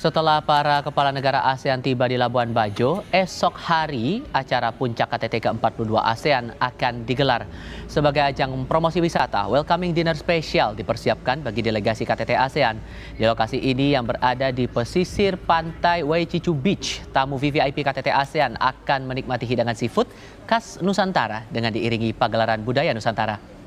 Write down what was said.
Setelah para kepala negara ASEAN tiba di Labuan Bajo, esok hari acara puncak KTT ke-42 ASEAN akan digelar. Sebagai ajang promosi wisata, welcoming dinner spesial dipersiapkan bagi delegasi KTT ASEAN. Di lokasi ini yang berada di pesisir pantai Waicicu Beach, tamu VVIP KTT ASEAN akan menikmati hidangan seafood khas Nusantara dengan diiringi pagelaran budaya Nusantara.